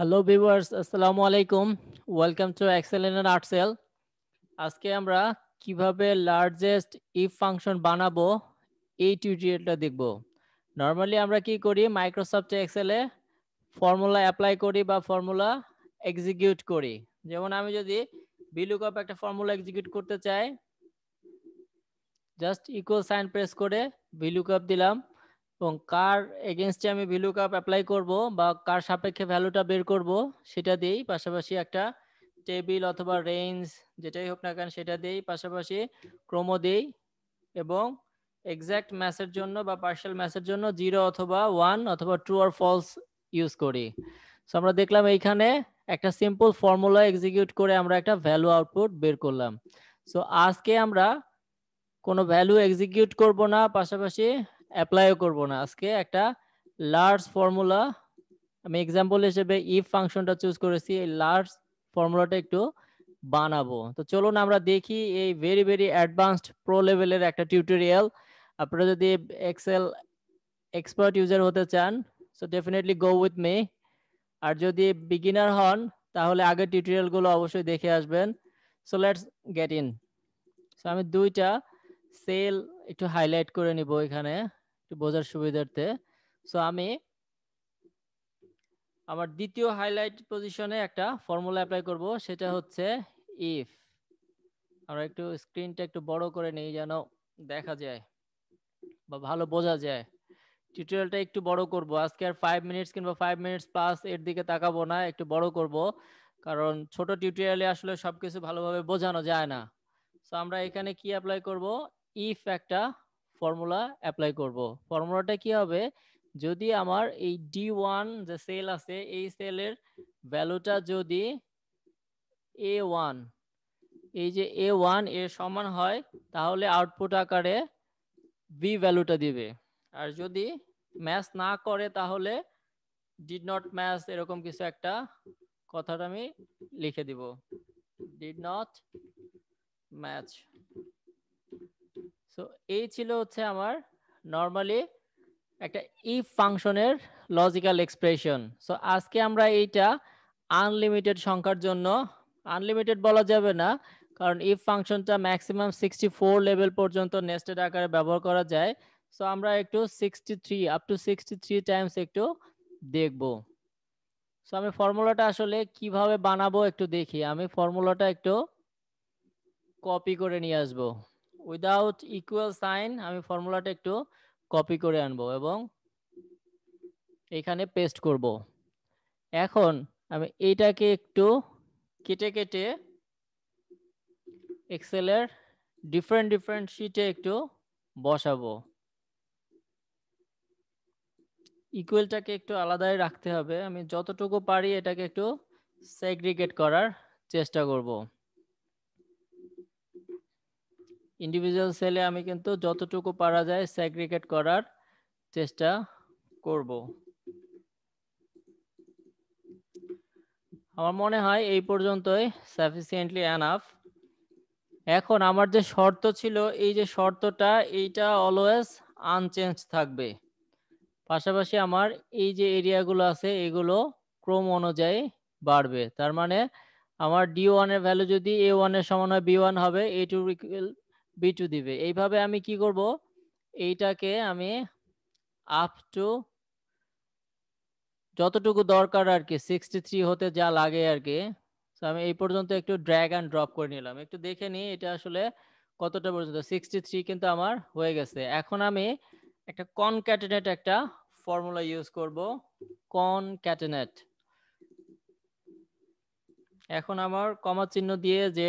hello viewers আসসালামু আলাইকুম welcome to Excel in nutshell আজকে আমরা কিভাবে লার্জেস্ট ইফ ফাংশন বানাবো এই টিউটোরিয়ালটা দেখব নর্মালি আমরা কি করি মাইক্রোসফট এক্সেলে ফর্মুলা অ্যাপ্লাই করি বা ফর্মুলা এক্সিকিউট করি যেমন আমি যদি বিলুকআপ একটা ফর্মুলা এক্সিকিউট করতে চাই জাস্ট ইকুয়াল সাইন প্রেস করে বিলুকআপ দিলাম এবং কার এগেনস্টে আমি ভ্যালু কাপ অ্যাপ্লাই করব বা কার সাপেক্ষে ভ্যালুটা বের করব সেটা দিয়েই পাশাপাশি একটা টেবিল অথবা রেঞ্জ যেটাই হোক না কেন সেটা দিয়েই পাশাপাশি ক্রম দিই এবং এক্স্যাক্ট ম্যাসের জন্য বা পার্শিয়াল ম্যাসের জন্য জিরো অথবা ওয়ান অথবা ট্রু আর ফলস ইউজ করি সো আমরা দেখলাম এইখানে একটা সিম্পল ফর্মুলা এক্সিকিউট করে আমরা একটা ভ্যালু আউটপুট বের করলাম সো আজকে আমরা কোনো ভ্যালু এক্সিকিউট করব না পাশাপাশি অ্যাপ্লাইও করব না আজকে একটা লার্জ ফর্মুলা আমি এক্সাম্পল হিসেবে ইফ ফাংশনটা চুজ করেছি এই লার্জ ফর্মুলাটা একটু বানাবো তো চলুন আমরা দেখি এই ভেরি ভেরি অ্যাডভান্সড প্রো লেভেলের একটা টিউটোরিয়াল আপনারা যদি এক্সেল এক্সপার্ট ইউজার হতে চান so definitely go with me আর যদি বিগিনার হন তাহলে আগের টিউটোরিয়ালগুলো অবশ্যই দেখে আসবেন so let's get in so আমি দুইটা সেল একটু হাইলাইট করে নিব এখানে একটু বোঝার সুবিধার্থে সো আমি আমার দ্বিতীয় হাইলাইট পজিশনে একটা ফর্মুলা অ্যাপ্লাই করব সেটা হচ্ছে ইফ আমরা একটু স্ক্রিনটা একটু বড় করে নিই যেন দেখা যায় বা ভালো বোঝা যায় টিউটোরিয়ালটা একটু বড় করব আজকে আর ফাইভ মিনিটস কিংবা ফাইভ মিনিটস প্লাস এর দিকে তাকাবো না একটু বড় করব কারণ ছোট টিউটোরিয়ালে আসলে সবকিছু ভালোভাবে বোঝানো যায় না সো আমরা এখানে কি অ্যাপ্লাই করব ইফ একটা ফর্মুলা অ্যাপ্লাই করব ফর্মুলাটা কি হবে যদি আমার এই ডি ওয়ান যে সেল আছে এই সেলের ভ্যালুটা যদি এ ওয়ান এই যে এ ওয়ান এর সমান হয় তাহলে আউটপুট আকারে বি ভ্যালুটা দিবে আর যদি ম্যাচ না করে তাহলে ডিড নট ম্যাচ এরকম কিছু একটা কথাটা আমি লিখে দিব ডিড নট ম্যাচ সো এই ছিল হচ্ছে আমার নর্মালি একটা ইফ ফাংশনের লজিক্যাল এক্সপ্রেশন সো আজকে আমরা এইটা আনলিমিটেড সংখ্যার জন্য আনলিমিটেড বলা যাবে না কারণ ইফ ফাংশনটা ম্যাক্সিমাম সিক্সটি ফোর লেভেল পর্যন্ত নেস্টেড আকারে ব্যবহার করা যায় সো আমরা একটু sixty three up to sixty three times একটু দেখব সো আমি ফর্মুলাটা আসলে কিভাবে বানাবো একটু দেখি আমি ফর্মুলাটা একটু কপি করে নিয়ে আসবো উইদাউট ইকুয়াল সাইন আমি ফর্মুলাটা একটু কপি করে আনবো এবং এখানে পেস্ট করব এখন আমি এইটাকে একটু কেটে কেটে এক্সেলের ডিফারেন্ট ডিফারেন্ট শিটে একটু বসাবো ইকুয়েলটাকে একটু আলাদাই রাখতে হবে আমি যতটুকু পারি এটাকে একটু সেগ্রিগেট করার চেষ্টা করবো ইন্ডিভিজুয়াল সেলে আমি কিন্তু যতটুকু পারা যায় স্যাগ্রিগেট করার চেষ্টা করব আমার মনে হয় এই পর্যন্তই সাফিসিয়েন্টলি অ্যানাফ এখন আমার যে শর্ত ছিল এই যে শর্তটা এইটা অলওয়েজ আনচেঞ্জ থাকবে পাশাপাশি আমার এই যে এরিয়াগুলো আছে এগুলো ক্রম অনুযায়ী বাড়বে তার মানে আমার ডি ওয়ানের ভ্যালু যদি এ ওয়ানের সমান হয় বি ওয়ান হবে এ টু বি টু দিবে এইভাবে আমি কি করব এইটাকে আমি আপ টু যতটুকু দরকার আর কি সিক্সটি থ্রি হতে যা লাগে আর কি তো আমি এই পর্যন্ত একটু ড্র্যাগ অ্যান্ড ড্রপ করে নিলাম একটু দেখে নিই এটা আসলে কতটা পর্যন্ত সিক্সটি থ্রি কিন্তু আমার হয়ে গেছে এখন আমি একটা কন কনক্যাটেনেট একটা ফর্মুলা ইউজ করব কনক্যাটেনেট এখন আমার কমা চিহ্ন দিয়ে যে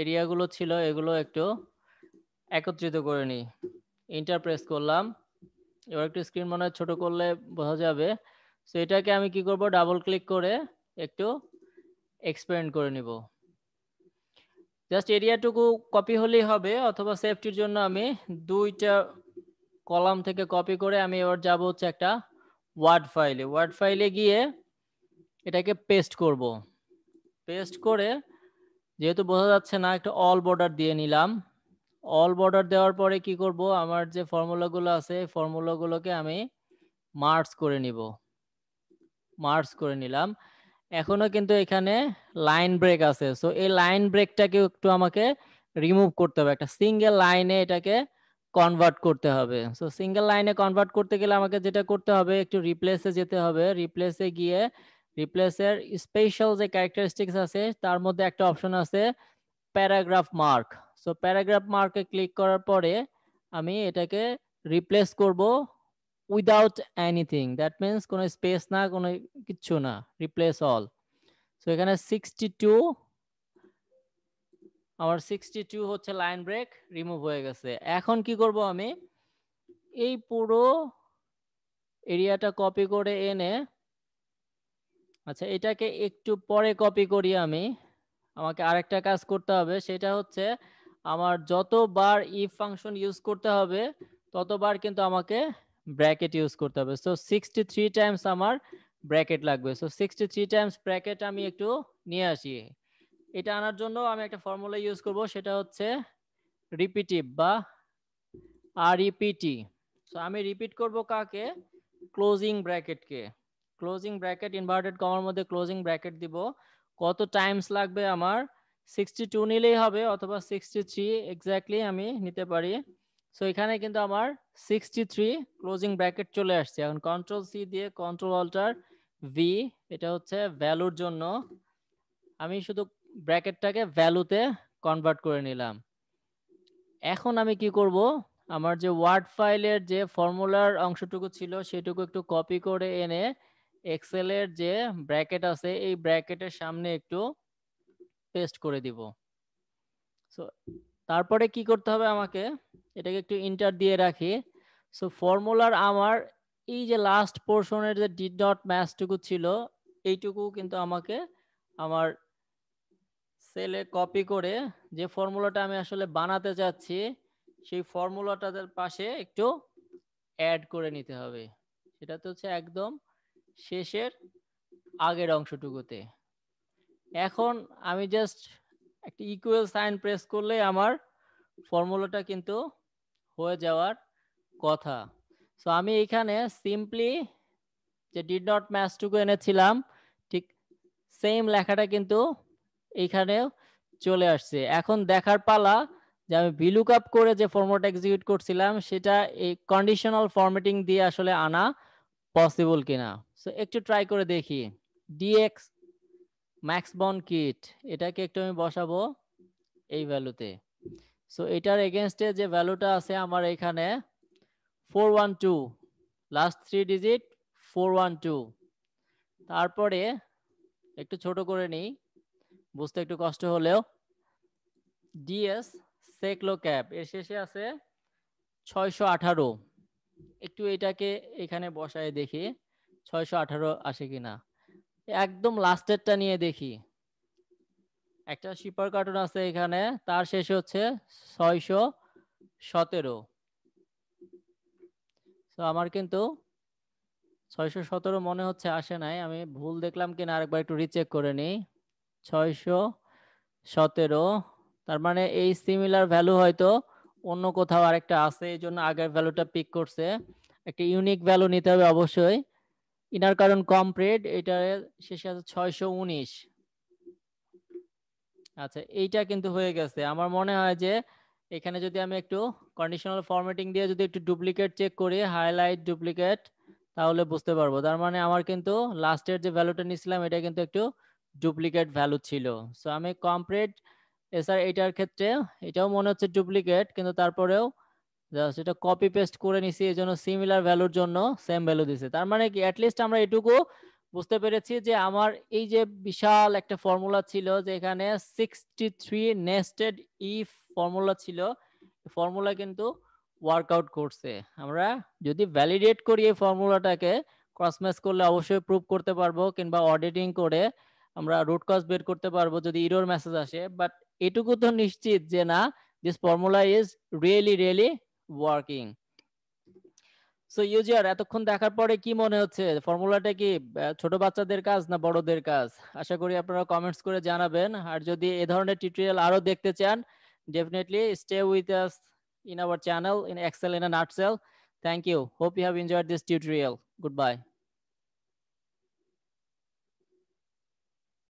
এরিয়াগুলো ছিল এগুলো একটু একত্রিত করে নিই ইন্টার প্রেস করলাম এবার একটু স্ক্রিন মনে ছোট করলে বোঝা যাবে সো এটাকে আমি কি করব ডাবল ক্লিক করে একটু এক্সপ্যান্ড করে নিব জাস্ট এরিয়াটুকু কপি হলেই হবে অথবা সেফটির জন্য আমি দুইটা কলাম থেকে কপি করে আমি এবার যাব হচ্ছে একটা ওয়ার্ড ফাইলে ওয়ার্ড ফাইলে গিয়ে এটাকে পেস্ট করব পেস্ট করে যেহেতু বোঝা যাচ্ছে না একটা অল বর্ডার দিয়ে নিলাম অল বর্ডার দেওয়ার পরে কি করব আমার যে ফর্মুলাগুলো আছে ফর্মুলাগুলোকে আমি মার্চ করে নিব মার্চ করে নিলাম এখনো কিন্তু এখানে লাইন ব্রেক আছে সো এই লাইন ব্রেকটাকে একটু আমাকে রিমুভ করতে হবে একটা সিঙ্গেল লাইনে এটাকে কনভার্ট করতে হবে সো সিঙ্গেল লাইনে কনভার্ট করতে গেলে আমাকে যেটা করতে হবে একটু রিপ্লেসে যেতে হবে রিপ্লেসে গিয়ে রিপ্লেসের স্পেশাল যে ক্যারেক্টারিস্টিক্স আছে তার মধ্যে একটা অপশন আছে প্যারাগ্রাফ মার্ক সো প্যারাগ্রাফ মার্কে ক্লিক করার পরে আমি এটাকে রিপ্লেস করব উইদাউট এনিথিং দ্যাট মিন্স কোনো স্পেস না কোনো কিচ্ছু না রিপ্লেস অল সো এখানে সিক্সটি টু আমার সিক্সটি টু হচ্ছে লাইন ব্রেক রিমুভ হয়ে গেছে এখন কি করব আমি এই পুরো এরিয়াটা কপি করে এনে আচ্ছা এটাকে একটু পরে কপি করি আমি আমাকে আরেকটা কাজ করতে হবে সেটা হচ্ছে আমার যতবার ইফ ফাংশন ইউজ করতে হবে ততবার কিন্তু আমাকে ব্র্যাকেট ইউজ করতে হবে সো সিক্সটি থ্রি টাইমস আমার ব্র্যাকেট লাগবে so sixty three times bracket আমি একটু নিয়ে আসি এটা আনার জন্য আমি একটা ফর্মুলা ইউজ করব সেটা হচ্ছে রিপিটিভ বা আর ইপিটি সো আমি রিপিট করব কাকে ক্লোজিং ব্র্যাকেটকে ক্লোজিং ব্র্যাকেট ইনভার্টেড কমার মধ্যে ক্লোজিং ব্র্যাকেট দিব কত টাইমস লাগবে আমার 62 নিলেই হবে অথবা 63 এক্স্যাক্টলি আমি নিতে পারি সো এখানে কিন্তু আমার 63 ক্লোজিং ব্র্যাকেট চলে আসছে এখন কন্ট্রোল সি দিয়ে কন্ট্রোল অল্টার ভি এটা হচ্ছে ভ্যালুর জন্য আমি শুধু ব্র্যাকেটটাকে ভ্যালুতে কনভার্ট করে নিলাম এখন আমি কি করব আমার যে ওয়ার্ড ফাইলের যে ফর্মুলার অংশটুকু ছিল সেটুকু একটু কপি করে এনে এক্সেল এর যে ব্র্যাকেট আছে এই ব্র্যাকেটের সামনে একটু পেস্ট করে দিব সো তারপরে কি করতে হবে আমাকে এটাকে একটু ইন্টার দিয়ে রাখি সো ফর্মুলার আমার এই যে লাস্ট পোর্শনের যে ডিড নট ম্যাচটুকু ছিল এইটুকু কিন্তু আমাকে আমার সেলে কপি করে যে ফর্মুলাটা আমি আসলে বানাতে চাচ্ছি সেই ফর্মুলাটাদের পাশে একটু অ্যাড করে নিতে হবে সেটা তো হচ্ছে একদম শেষের আগের অংশটুকুতে এখন আমি জাস্ট একটা ইকুয়াল সাইন প্রেস করলে আমার ফর্মুলাটা কিন্তু হয়ে যাওয়ার কথা সো আমি এখানে সিম্পলি যে ডিড নট ম্যাচটুকু এনেছিলাম ঠিক সেম লেখাটা কিন্তু এইখানেও চলে আসছে এখন দেখার পালা যে আমি ভিলুক আপ করে যে ফর্মুলাটা এক্সিকিউট করছিলাম সেটা এই কন্ডিশনাল ফর্মেটিং দিয়ে আসলে আনা পসিবল কিনা সো একটু ট্রাই করে দেখি ডিএক্স ম্যাক্স বন কিট এটাকে একটু আমি বসাবো এই ভ্যালুতে সো এটার এগেনস্টে যে ভ্যালুটা আছে আমার এখানে four one two last three digit four one two তারপরে একটু ছোট করে নিই বুঝতে একটু কষ্ট হলেও ডিএস সেকলো ক্যাপ এর শেষে আছে ছয়শো আঠারো একটু এটাকে এখানে বসায় দেখি ছয়শ আঠারো আসে কিনা একদম লাস্টেরটা নিয়ে দেখি একটা শিপার কার্টুন আছে এখানে তার শেষ হচ্ছে ছয়শ সতেরো তো আমার কিন্তু ছয়শ সতেরো মনে হচ্ছে আসে নাই আমি ভুল দেখলাম কিনা আরেকবার একটু রিচেক করে নিই ছয়শ সতেরো তার মানে এই সিমিলার ভ্যালু হয়তো অন্য কোথাও আরেকটা আছে এই জন্য আগের ভ্যালুটা পিক করছে একটা ইউনিক ভ্যালু নিতে হবে অবশ্যই ইনার কারণ কমপ্লিট এটা শেষে আছে ছয়শো উনিশ আচ্ছা এইটা কিন্তু হয়ে গেছে আমার মনে হয় যে এখানে যদি আমি একটু কন্ডিশনাল ফরম্যাটিং দিয়ে যদি একটু ডুপ্লিকেট চেক করি হাইলাইট ডুপ্লিকেট তাহলে বুঝতে পারবো তার মানে আমার কিন্তু লাস্টের যে ভ্যালুটা নিয়েছিলাম এটা কিন্তু একটু ডুপ্লিকেট ভ্যালু ছিল সো আমি কমপ্লিট এছাড়া এটার ক্ষেত্রে এটাও মনে হচ্ছে ডুপ্লিকেট কিন্তু তারপরেও জাস্ট এটা কপি পেস্ট করে নিছি এই জন্য সিমিলার ভ্যালুর জন্য সেম ভ্যালু দিছে তার মানে কি অ্যাটলিস্ট আমরা এটুকু বুঝতে পেরেছি যে আমার এই যে বিশাল একটা ফর্মুলা ছিল যে এখানে sixty three nested if formula ছিল ফর্মুলা কিন্তু ওয়ার্কআউট করছে আমরা যদি ভ্যালিডেট করি এই ফর্মুলাটাকে ক্রস ম্যাচ করলে অবশ্যই প্রুভ করতে পারবো কিংবা অডিটিং করে আমরা রুট কজ বের করতে পারবো যদি ইরোর মেসেজ আসে বাট এটুকু তো নিশ্চিত যে না this formula is really really working so user এতক্ষণ দেখার পরে কি মনে হচ্ছে ফর্মুলাটা কি ছোট বাচ্চাদের কাজ না বড়দের কাজ আশা করি আপনারা কমেন্টস করে জানাবেন আর যদি এ ধরনের টিউটোরিয়াল আরো দেখতে চান definitely stay with us in our channel in Excel in a nutshell thank you hope you have enjoyed this tutorial good by